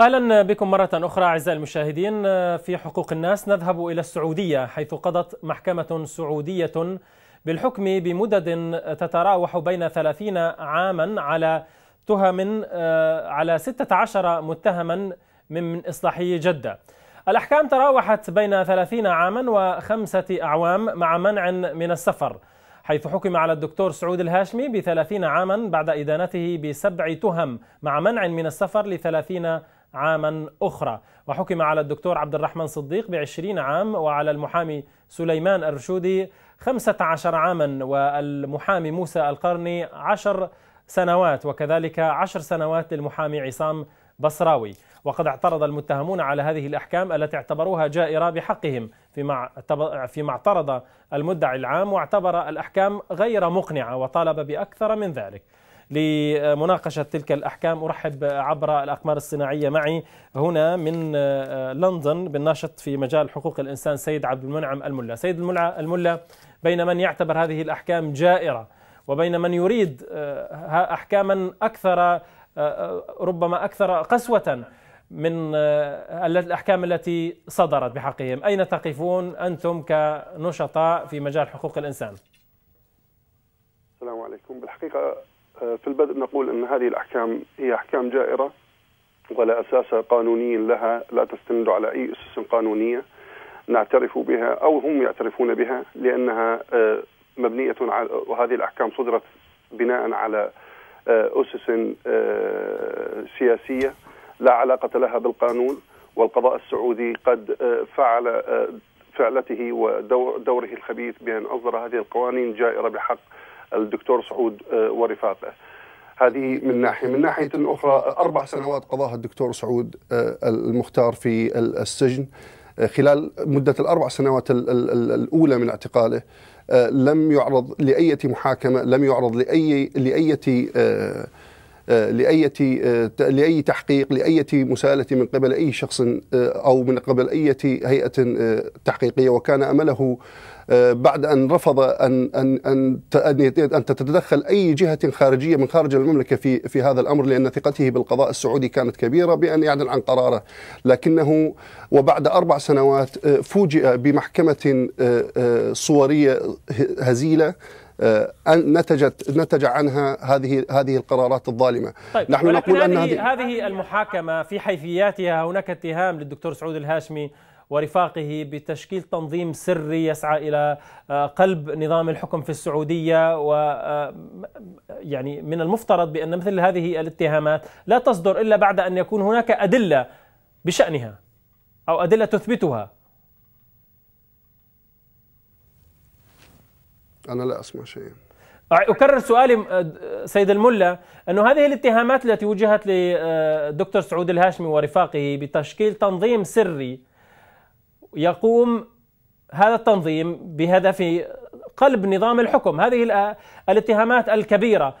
اهلا بكم مره اخرى اعزائي المشاهدين في حقوق الناس نذهب الى السعوديه حيث قضت محكمه سعوديه بالحكم بمدد تتراوح بين 30 عاما على تهم آه، على 16 متهما من إصلاحي جدة الأحكام تراوحت بين 30 عاما وخمسة أعوام مع منع من السفر حيث حكم على الدكتور سعود الهاشمي بثلاثين عاما بعد إدانته بسبع تهم مع منع من السفر لثلاثين عاما أخرى وحكم على الدكتور عبد الرحمن صديق بعشرين عام وعلى المحامي سليمان الرشودي خمسة عشر عاما والمحامي موسى القرني عشر سنوات وكذلك عشر سنوات للمحامي عصام بصراوي وقد اعترض المتهمون على هذه الأحكام التي اعتبروها جائرة بحقهم فيما فيما اعترض المدعي العام واعتبر الأحكام غير مقنعة وطالب بأكثر من ذلك لمناقشة تلك الأحكام أرحب عبر الأقمار الصناعية معي هنا من آه، لندن بالناشط في مجال حقوق الإنسان سيد عبد المنعم الملا سيد الملا بين من يعتبر هذه الأحكام جائرة وبين من يريد آه، أحكاما أكثر آه، ربما أكثر قسوة من الأحكام التي صدرت بحقهم أين تقفون أنتم كنشطاء في مجال حقوق الإنسان السلام عليكم بالحقيقة آه، في البدء نقول أن هذه الأحكام هي أحكام جائرة ولا أساس قانوني لها لا تستند على أي أسس قانونية نعترف بها أو هم يعترفون بها لأنها آه، مبنية على وهذه الأحكام صدرت بناء على آه، أسس سياسية لا علاقة لها بالقانون والقضاء السعودي قد فعل فعلته ودوره الخبيث بأن أصدر هذه القوانين جائرة بحق الدكتور سعود آه، ورفاقه هذه من ناحيه، من ناحيه اخرى اربع سنوات قضاها الدكتور سعود آه، المختار في السجن آه، خلال مده الاربع سنوات الاولى من اعتقاله لم يعرض لاي محاكمه، لم يعرض لاي لاي آه، لأي آه، لأي تحقيق لأي مساءلة من قبل أي شخص آه، أو من قبل أي هيئة تحقيقية وكان أمله بعد ان رفض ان ان ان ان تتدخل اي جهه خارجيه من خارج المملكه في في هذا الامر لان ثقته بالقضاء السعودي كانت كبيره بان يعلن عن قراره، لكنه وبعد اربع سنوات فوجئ بمحكمه صوريه هزيله آه، نتجت نتج عنها هذه هذه القرارات الظالمه طيب نحن نقول ان هذه هذه المحاكمه في حيثياتها هناك اتهام للدكتور سعود الهاشمي ورفاقه بتشكيل تنظيم سري يسعى الى آه، قلب نظام الحكم في السعوديه و آه، يعني من المفترض بان مثل هذه الاتهامات لا تصدر الا بعد ان يكون هناك ادله بشانها او ادله تثبتها أنا لا أسمع شيئا أكرر سؤالي سيد الملا أنه هذه الاتهامات التي وجهت لدكتور سعود الهاشمي ورفاقه بتشكيل تنظيم سري يقوم هذا التنظيم بهدف قلب نظام الحكم هذه الاتهامات الكبيرة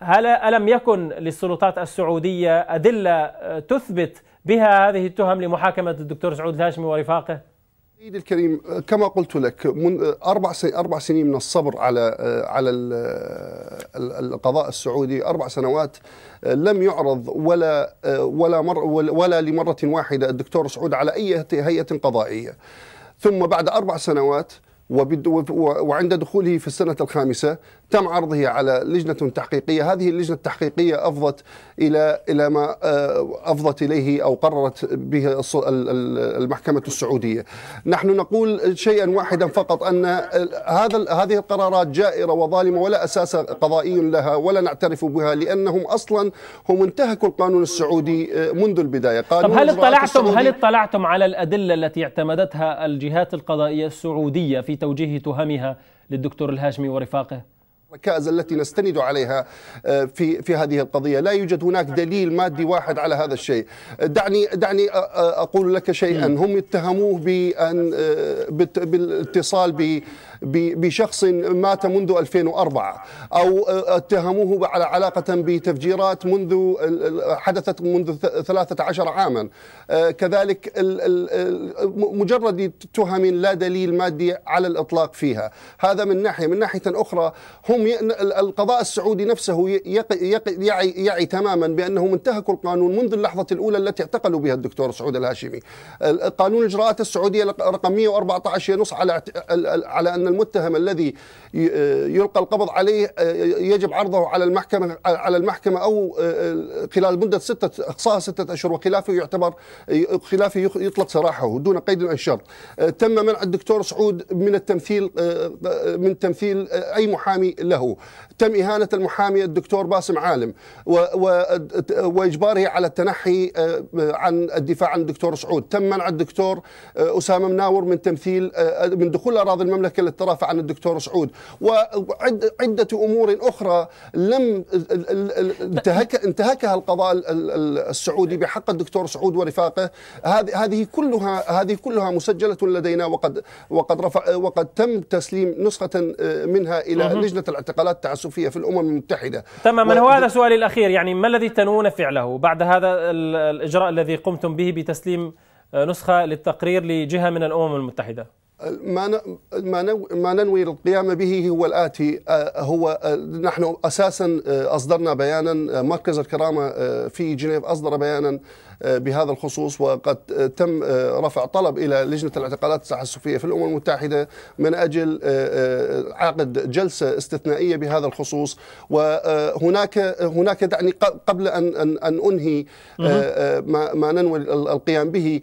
هل ألم يكن للسلطات السعودية أدلة تثبت بها هذه التهم لمحاكمة الدكتور سعود الهاشمي ورفاقه؟ سيدي الكريم كما قلت لك من اربع اربع سنين من الصبر على على القضاء السعودي اربع سنوات لم يعرض ولا ولا مر ولا لمره واحده الدكتور سعود على اي هيئه قضائيه ثم بعد اربع سنوات وعند دخوله في السنة الخامسة تم عرضه على لجنة تحقيقية هذه اللجنة التحقيقية أفضت إلى إلى ما آه، أفضت إليه أو قررت به المحكمة السعودية نحن نقول شيئا واحدا فقط أن هذا هذه القرارات جائرة وظالمة ولا أساس قضائي لها ولا نعترف بها لأنهم أصلا هم انتهكوا القانون السعودي آه، منذ البداية طب هل اطلعتم هل اطلعتم على الأدلة التي اعتمدتها الجهات القضائية السعودية في توجيه تهمها للدكتور الهاشمي ورفاقه؟ الركائز التي نستند عليها آه، في في هذه القضيه، لا يوجد هناك دليل مادي واحد على هذا الشيء. دعني دعني آه، آه، اقول لك شيئا، هم اتهموه بان بالاتصال ب بشخص مات منذ 2004 أو اتهموه على علاقة بتفجيرات منذ حدثت منذ 13 عاما آه، كذلك مجرد تهم لا دليل مادي على الإطلاق فيها هذا من ناحية من ناحية أخرى هم القضاء السعودي نفسه يعي, يعي تماما بأنهم انتهكوا القانون منذ اللحظة الأولى التي اعتقلوا بها الدكتور سعود الهاشمي قانون الإجراءات السعودية رقم 114 ينص على على أن أن المتهم الذي آه، يلقى القبض عليه آه، يجب عرضه على المحكمة على المحكمة أو آه، خلال مدة ستة أقصاها ستة أشهر وخلافه يعتبر خلافه يطلق سراحه دون قيد أو شرط تم منع الدكتور سعود من التمثيل من تمثيل أي محامي له تم إهانة المحامي الدكتور باسم عالم وإجباره على التنحي آه، عن الدفاع عن الدكتور سعود تم منع الدكتور آه، أسامة مناور من تمثيل آه، من دخول أراضي المملكة للطرف عن الدكتور سعود وعدة أمور أخرى لم انتهك انتهكها القضاء السعودي بحق الدكتور سعود ورفاقه هذه هذه كلها هذه كلها مسجله لدينا وقد وقد رفع وقد تم تسليم نسخه منها الى لجنه الاعتقالات التعسفيه فيها في الامم المتحده تماما و... هذا سؤالي الاخير يعني ما الذي تنوون فعله بعد هذا الاجراء الذي قمتم به بتسليم آه، نسخه للتقرير لجهه من الامم المتحده ما ما ننوي القيام به هو الاتي آه، هو آه، نحن اساسا آه، اصدرنا بيانا مركز الكرامه في جنيف اصدر بيانا بهذا الخصوص وقد تم رفع طلب الى لجنه الاعتقالات التحسفيه في الامم المتحده من اجل عقد جلسه استثنائيه بهذا الخصوص وهناك هناك دعني قبل ان ان انهي ما ننوي القيام به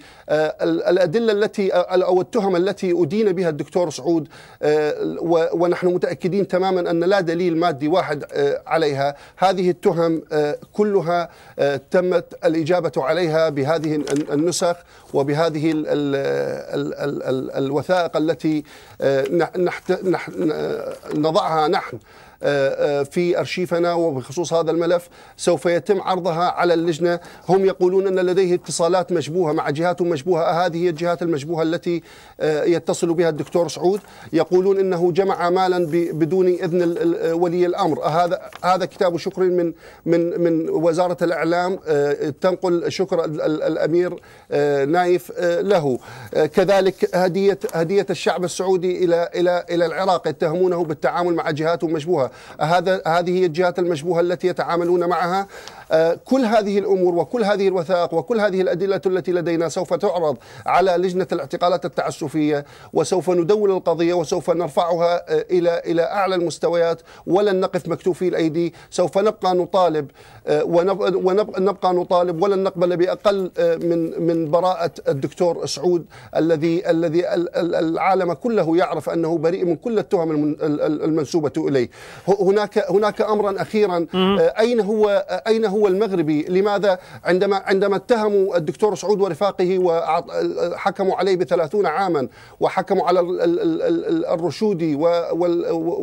الادله التي او التهم التي أدين بها الدكتور سعود آه، ونحن متأكدين تماما أن لا دليل مادي واحد آه، عليها هذه التهم آه، كلها تمت الإجابة عليها بهذه النسخ وبهذه الوثائق التي نضعها نحن آه، آه، في أرشيفنا وبخصوص هذا الملف سوف يتم عرضها على اللجنة هم يقولون أن لديه اتصالات مشبوهة مع جهات مشبوهة هذه هي الجهات المشبوهة التي آه، يتصل بها الدكتور سعود يقولون أنه جمع مالا بدون إذن ولي الأمر هذا هذا كتاب شكر من من من وزارة الإعلام تنقل شكر الأمير نايف له كذلك هدية هدية الشعب السعودي إلى إلى إلى العراق يتهمونه بالتعامل مع جهات مشبوهة هذا هذه هي الجهات المشبوهه التي يتعاملون معها آه، كل هذه الأمور وكل هذه الوثائق وكل هذه الأدلة التي لدينا سوف تعرض على لجنة الاعتقالات التعسفية وسوف ندون القضية وسوف نرفعها آه، إلى إلى أعلى المستويات ولن نقف مكتوفي الأيدي سوف نبقى نطالب آه، ونبقى نطالب ولن نقبل بأقل من من براءة الدكتور سعود الذي الذي العالم كله يعرف أنه بريء من كل التهم المنسوبة إليه هناك هناك أمرا أخيرا أين هو أين هو هو المغربي لماذا عندما عندما اتهموا الدكتور سعود ورفاقه وحكموا عليه بثلاثون عاما وحكموا على الرشودي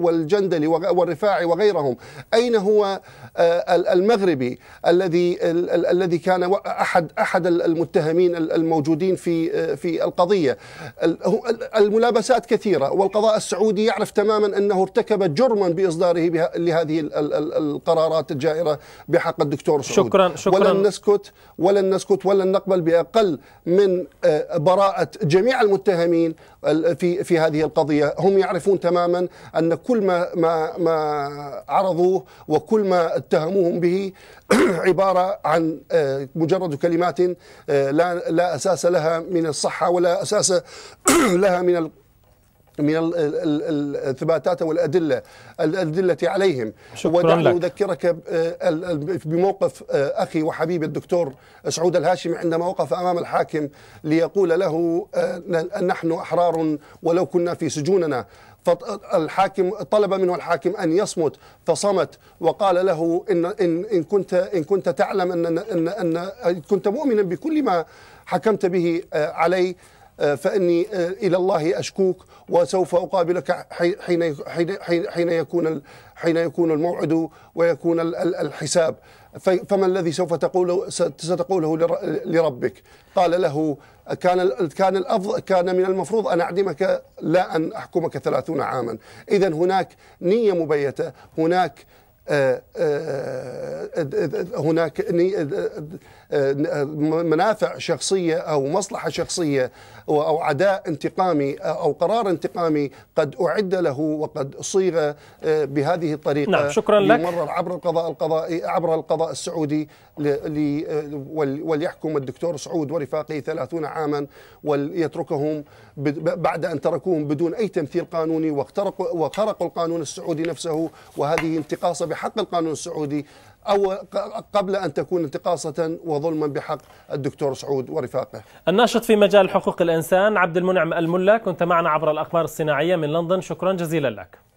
والجندلي والرفاعي وغيرهم أين هو آه، المغربي الذي الذي كان أحد أحد المتهمين الموجودين في آه، في القضية الملابسات كثيرة والقضاء السعودي يعرف تماما أنه ارتكب جرما بإصداره لهذه القرارات الجائرة بحق الدكتور الدكتور سعود شكرا شكرا ولن نسكت ولن نسكت ولن نقبل باقل من آه، براءه جميع المتهمين في في هذه القضيه هم يعرفون تماما ان كل ما ما ما عرضوه وكل ما اتهموهم به عباره عن آه، مجرد كلمات آه، لا لا اساس لها من الصحه ولا اساس لها من من الثباتات والأدلة الأدلة عليهم ودعني أذكرك آه، بموقف آه، أخي وحبيبي الدكتور سعود الهاشمي عندما وقف أمام الحاكم ليقول له آه، نحن أحرار ولو كنا في سجوننا فالحاكم طلب منه الحاكم ان يصمت فصمت وقال له ان ان ان كنت ان كنت تعلم ان ان, إن كنت مؤمنا بكل ما حكمت به علي آه، فاني آه، الى الله اشكوك وسوف اقابلك حين حين حين يكون حين يكون الموعد ويكون الحساب فما الذي سوف تقوله ستقوله لربك قال له كان كان الافضل كان من المفروض ان اعدمك لا ان احكمك ثلاثون عاما اذا هناك نيه مبيته هناك آه، آه، آه، هناك منافع شخصية أو مصلحة شخصية أو عداء انتقامي أو قرار انتقامي قد أعد له وقد صيغ بهذه الطريقة نعم شكرا لك عبر القضاء القضائي عبر القضاء السعودي وليحكم الدكتور سعود ورفاقه ثلاثون عاما وليتركهم بعد أن تركوهم بدون أي تمثيل قانوني واخترقوا وخرقوا القانون السعودي نفسه وهذه انتقاصة بحق القانون السعودي أو قبل أن تكون انتقاصة وظلما بحق الدكتور سعود ورفاقه الناشط في مجال حقوق الإنسان عبد المنعم الملا كنت معنا عبر الأقمار الصناعية من لندن شكرا جزيلا لك